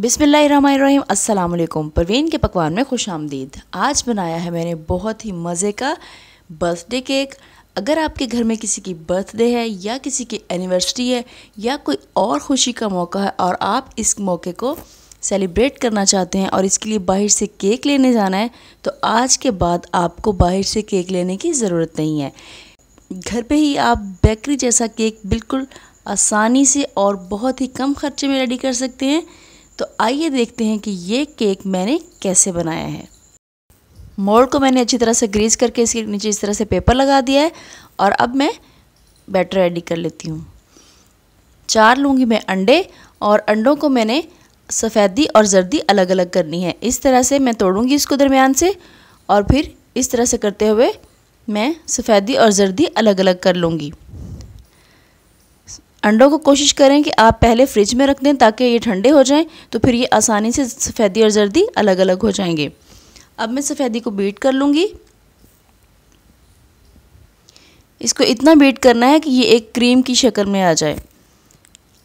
बिसमीम् अल्लाम परवीन के पकवान में खुश आमदीद आज बनाया है मैंने बहुत ही मज़े का बर्थडे केक अगर आपके घर में किसी की बर्थडे है या किसी की एनिवर्सरी है या कोई और खुशी का मौका है और आप इस मौके को सेलिब्रेट करना चाहते हैं और इसके लिए बाहर से केक लेने जाना है तो आज के बाद आपको बाहर से केक लेने की ज़रूरत नहीं है घर पे ही आप बेकरी जैसा केक बिल्कुल आसानी से और बहुत ही कम खर्चे में रेडी कर सकते हैं तो आइए देखते हैं कि ये केक मैंने कैसे बनाया है मोल्ड को मैंने अच्छी तरह से ग्रीस करके इसके नीचे इस तरह से पेपर लगा दिया है और अब मैं बैटर रेडी कर लेती हूँ चार लूँगी मैं अंडे और अंडों को मैंने सफ़ेदी और जर्दी अलग अलग करनी है इस तरह से मैं तोड़ूँगी इसको दरमियान से और फिर इस तरह से करते हुए मैं सफ़ेदी और जर्दी अलग अलग कर लूँगी अंडों को कोशिश करें कि आप पहले फ्रिज में रख दें ताकि ये ठंडे हो जाएं तो फिर ये आसानी से सफ़ेदी और जर्दी अलग अलग हो जाएंगे अब मैं सफ़ेदी को बीट कर लूँगी इसको इतना बीट करना है कि ये एक क्रीम की शक्ल में आ जाए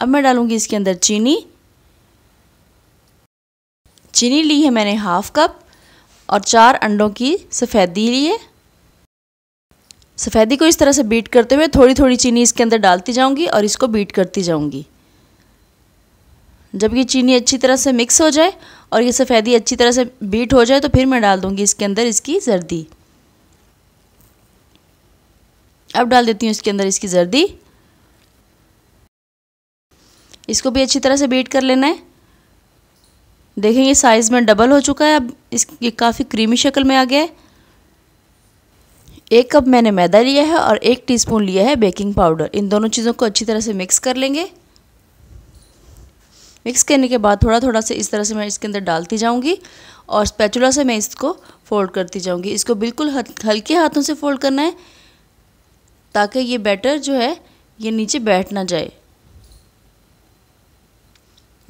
अब मैं डालूँगी इसके अंदर चीनी चीनी ली है मैंने हाफ कप और चार अंडों की सफ़ेदी ली है सफ़ेदी को इस तरह से बीट करते हुए थोड़ी थोड़ी चीनी इसके अंदर डालती जाऊंगी और इसको बीट करती जाऊंगी जब ये चीनी अच्छी तरह से मिक्स हो जाए और ये सफ़ेदी अच्छी तरह से बीट हो जाए तो फिर मैं डाल दूँगी इसके अंदर इसकी जर्दी अब डाल देती हूँ इसके अंदर इसकी जर्दी इसको भी अच्छी तरह से बीट कर लेना है देखें ये साइज़ में डबल हो चुका है अब इस ये काफ़ी क्रीमी शक्ल में आ गया है एक कप मैंने मैदा लिया है और एक टीस्पून लिया है बेकिंग पाउडर इन दोनों चीज़ों को अच्छी तरह से मिक्स कर लेंगे मिक्स करने के बाद थोड़ा थोड़ा से इस तरह से मैं इसके अंदर डालती जाऊँगी और स्पैचुला से मैं इसको फोल्ड करती जाऊँगी इसको बिल्कुल हल्के हाथों से फोल्ड करना है ताकि ये बैटर जो है ये नीचे बैठ ना जाए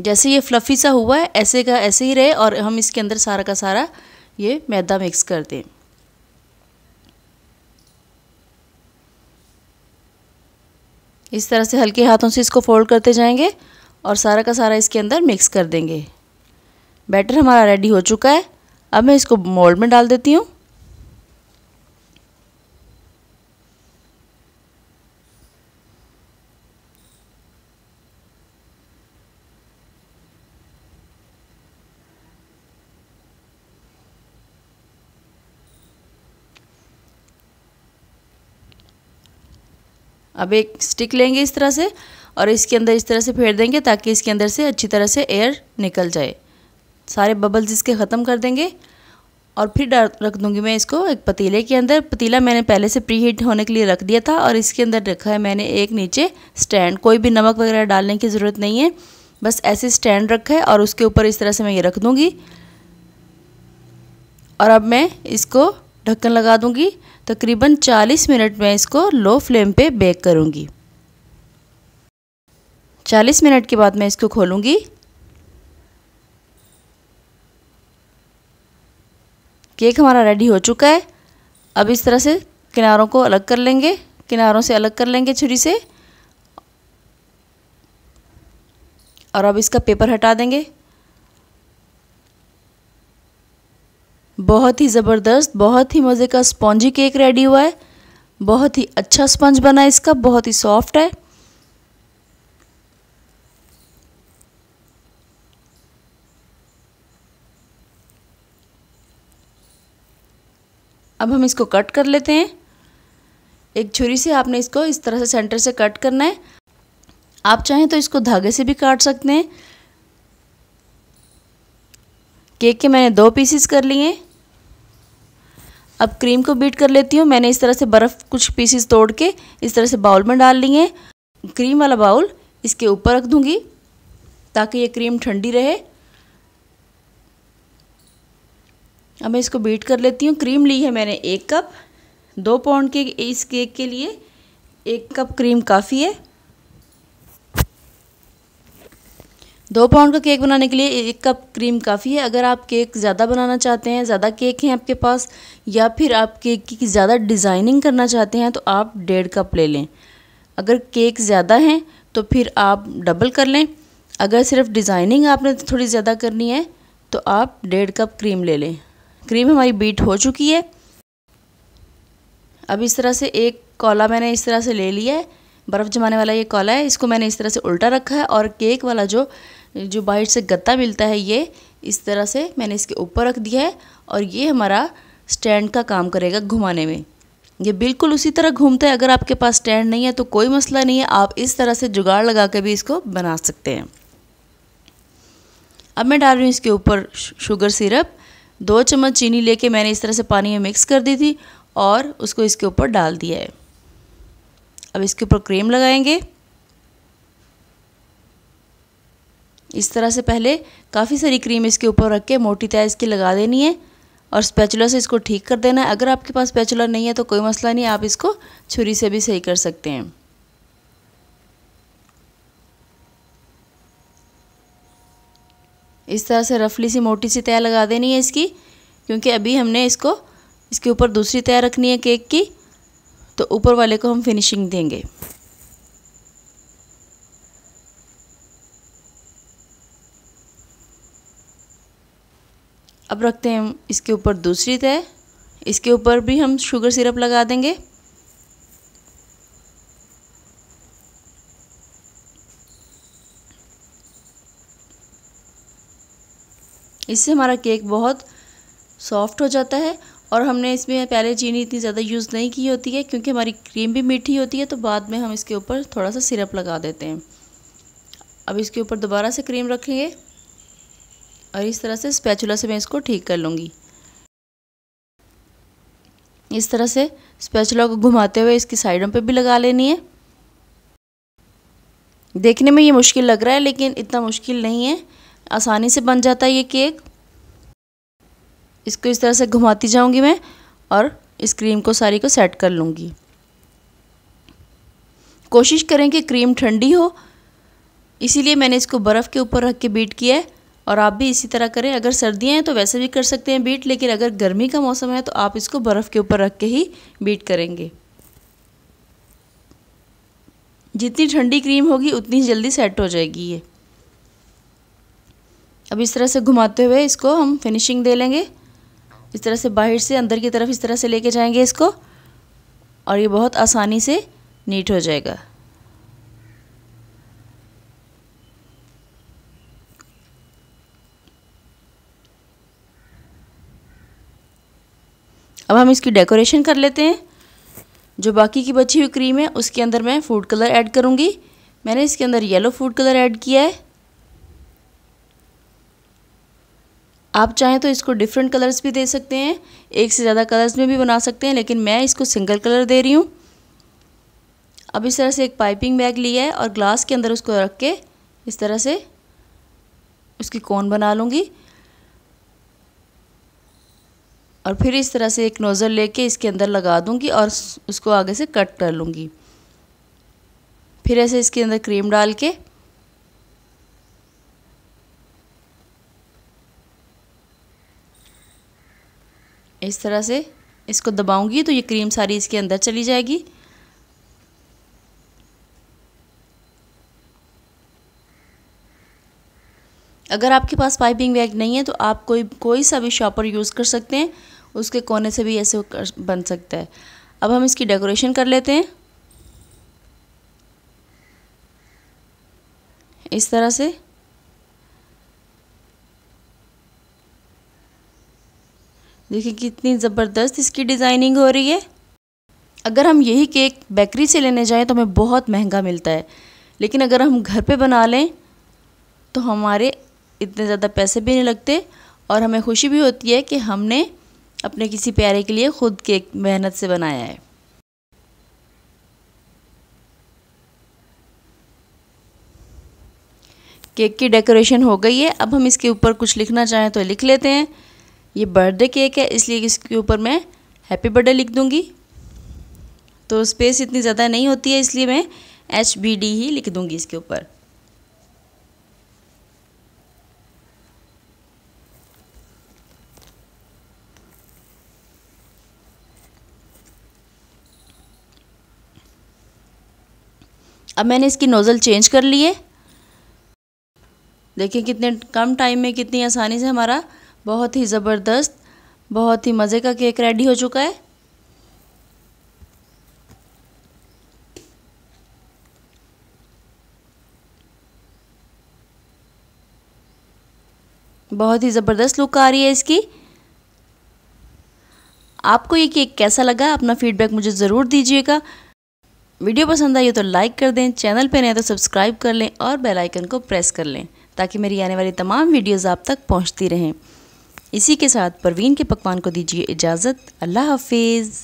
जैसे ये फ्लफ़ी सा हुआ है ऐसे का ऐसे ही रहे और हम इसके अंदर सारा का सारा ये मैदा मिक्स कर दें इस तरह से हल्के हाथों से इसको फोल्ड करते जाएंगे और सारा का सारा इसके अंदर मिक्स कर देंगे बैटर हमारा रेडी हो चुका है अब मैं इसको मोल्ड में डाल देती हूँ अब एक स्टिक लेंगे इस तरह से और इसके अंदर इस तरह से फेर देंगे ताकि इसके अंदर से अच्छी तरह से एयर निकल जाए सारे बबल्स इसके ख़त्म कर देंगे और फिर रख दूंगी मैं इसको एक पतीले के अंदर पतीला मैंने पहले से प्री हीट होने के लिए रख दिया था और इसके अंदर रखा है मैंने एक नीचे स्टैंड कोई भी नमक वगैरह डालने की ज़रूरत नहीं है बस ऐसे स्टैंड रखा है और उसके ऊपर इस तरह से मैं ये रख दूँगी और अब मैं इसको ढक्कन लगा दूँगी तकरीबन 40 मिनट में इसको लो फ्लेम पे बेक करूँगी 40 मिनट के बाद मैं इसको खोलूँगी केक हमारा रेडी हो चुका है अब इस तरह से किनारों को अलग कर लेंगे किनारों से अलग कर लेंगे छुरी से और अब इसका पेपर हटा देंगे बहुत ही ज़बरदस्त बहुत ही मज़े का स्पॉन्जी केक रेडी हुआ है बहुत ही अच्छा स्पंज बना है इसका बहुत ही सॉफ्ट है अब हम इसको कट कर लेते हैं एक छुरी से आपने इसको इस तरह से सेंटर से कट करना है आप चाहें तो इसको धागे से भी काट सकते हैं केक के मैंने दो पीसीस कर लिए हैं अब क्रीम को बीट कर लेती हूँ मैंने इस तरह से बर्फ़ कुछ पीसीस तोड़ के इस तरह से बाउल में डाल लिए क्रीम वाला बाउल इसके ऊपर रख दूँगी ताकि ये क्रीम ठंडी रहे अब मैं इसको बीट कर लेती हूँ क्रीम ली है मैंने एक कप दो पाउंड के इस केक के लिए एक कप क्रीम काफ़ी है दो पाउंड का केक बनाने के लिए एक कप क्रीम काफ़ी है अगर आप केक ज़्यादा बनाना चाहते हैं ज़्यादा केक हैं आपके पास या फिर आप केक की ज़्यादा डिज़ाइनिंग करना चाहते हैं तो आप डेढ़ कप ले लें अगर केक ज़्यादा हैं तो फिर आप डबल कर लें अगर सिर्फ डिज़ाइनिंग आपने थोड़ी ज़्यादा करनी है तो आप डेढ़ कप क्रीम ले लें क्रीम हमारी बीट हो चुकी है अब इस तरह से एक कॉला मैंने इस तरह से ले लिया है बर्फ़ जमाने वाला ये कॉला है इसको मैंने इस तरह से उल्टा रखा है और केक वाला जो जो बाइट से गत्ता मिलता है ये इस तरह से मैंने इसके ऊपर रख दिया है और ये हमारा स्टैंड का काम करेगा घुमाने में ये बिल्कुल उसी तरह घूमता है अगर आपके पास स्टैंड नहीं है तो कोई मसला नहीं है आप इस तरह से जुगाड़ लगा के भी इसको बना सकते हैं अब मैं डाल रही हूँ इसके ऊपर शुगर सिरप दो चम्मच चीनी लेके मैंने इस तरह से पानी में मिक्स कर दी थी और उसको इसके ऊपर डाल दिया है अब इसके ऊपर क्रीम लगाएंगे इस तरह से पहले काफ़ी सारी क्रीम इसके ऊपर रख के मोटी तय इसकी लगा देनी है और स्पैचुला से इसको ठीक कर देना है अगर आपके पास स्पैचुला नहीं है तो कोई मसला नहीं आप इसको छुरी से भी सही कर सकते हैं इस तरह से रफली सी मोटी सी तय लगा देनी है इसकी क्योंकि अभी हमने इसको इसके ऊपर दूसरी तय रखनी है केक की तो ऊपर वाले को हम फिनिशिंग देंगे अब रखते हैं इसके ऊपर दूसरी तय इसके ऊपर भी हम शुगर सिरप लगा देंगे इससे हमारा केक बहुत सॉफ्ट हो जाता है और हमने इसमें पहले चीनी इतनी ज़्यादा यूज़ नहीं की होती है क्योंकि हमारी क्रीम भी मीठी होती है तो बाद में हम इसके ऊपर थोड़ा सा सिरप लगा देते हैं अब इसके ऊपर दोबारा से क्रीम रखेंगे और इस तरह से स्पैचुला से मैं इसको ठीक कर लूँगी इस तरह से स्पैचुला को घुमाते हुए इसकी साइडों पे भी लगा लेनी है देखने में ये मुश्किल लग रहा है लेकिन इतना मुश्किल नहीं है आसानी से बन जाता है ये केक इसको इस तरह से घुमाती जाऊंगी मैं और इस क्रीम को सारी को सेट कर लूँगी कोशिश करें कि क्रीम ठंडी हो इसीलिए मैंने इसको बर्फ़ के ऊपर रख के बीट किया है और आप भी इसी तरह करें अगर सर्दियाँ हैं तो वैसे भी कर सकते हैं बीट लेकिन अगर गर्मी का मौसम है तो आप इसको बर्फ़ के ऊपर रख के ही बीट करेंगे जितनी ठंडी क्रीम होगी उतनी जल्दी सेट हो जाएगी ये अब इस तरह से घुमाते हुए इसको हम फिनिशिंग दे लेंगे इस तरह से बाहर से अंदर की तरफ इस तरह से लेके जाएंगे इसको और ये बहुत आसानी से नीट हो जाएगा अब हम इसकी डेकोरेशन कर लेते हैं जो बाकी की बची हुई क्रीम है उसके अंदर मैं फूड कलर ऐड करूँगी मैंने इसके अंदर येलो फूड कलर ऐड किया है आप चाहें तो इसको डिफरेंट कलर्स भी दे सकते हैं एक से ज़्यादा कलर्स में भी बना सकते हैं लेकिन मैं इसको सिंगल कलर दे रही हूँ अब इस तरह से एक पाइपिंग बैग लिया है और ग्लास के अंदर उसको रख के इस तरह से उसकी कोन बना लूँगी और फिर इस तरह से एक नोज़ल लेके इसके अंदर लगा दूंगी और उसको आगे से कट कर लूँगी फिर ऐसे इसके अंदर क्रीम डाल के इस तरह से इसको दबाऊंगी तो ये क्रीम सारी इसके अंदर चली जाएगी अगर आपके पास पाइपिंग बैग नहीं है तो आप कोई कोई सा भी शॉपर यूज़ कर सकते हैं उसके कोने से भी ऐसे बन सकता है अब हम इसकी डेकोरेशन कर लेते हैं इस तरह से देखिए कितनी ज़बरदस्त इसकी डिज़ाइनिंग हो रही है अगर हम यही केक बेकरी से लेने जाएं तो हमें बहुत महंगा मिलता है लेकिन अगर हम घर पे बना लें तो हमारे इतने ज़्यादा पैसे भी नहीं लगते और हमें खुशी भी होती है कि हमने अपने किसी प्यारे के लिए खुद केक मेहनत से बनाया है केक की डेकोरेशन हो गई है अब हम इसके ऊपर कुछ लिखना चाहें तो लिख लेते हैं ये बर्थडे केक है इसलिए इसके ऊपर मैं हैप्पी बर्थडे लिख दूंगी तो स्पेस इतनी ज़्यादा नहीं होती है इसलिए मैं एच बी डी ही लिख दूंगी इसके ऊपर अब मैंने इसकी नोज़ल चेंज कर लिए देखिए कितने कम टाइम में कितनी आसानी से हमारा बहुत ही ज़बरदस्त बहुत ही मज़े का केक रेडी हो चुका है बहुत ही ज़बरदस्त लुक आ रही है इसकी आपको ये केक कैसा लगा अपना फीडबैक मुझे ज़रूर दीजिएगा वीडियो पसंद आई हो तो लाइक कर दें चैनल पर नए तो सब्सक्राइब कर लें और बेल आइकन को प्रेस कर लें ताकि मेरी आने वाली तमाम वीडियोज़ आप तक पहुँचती रहें इसी के साथ परवीन के पकवान को दीजिए इजाज़त अल्लाह हाफिज़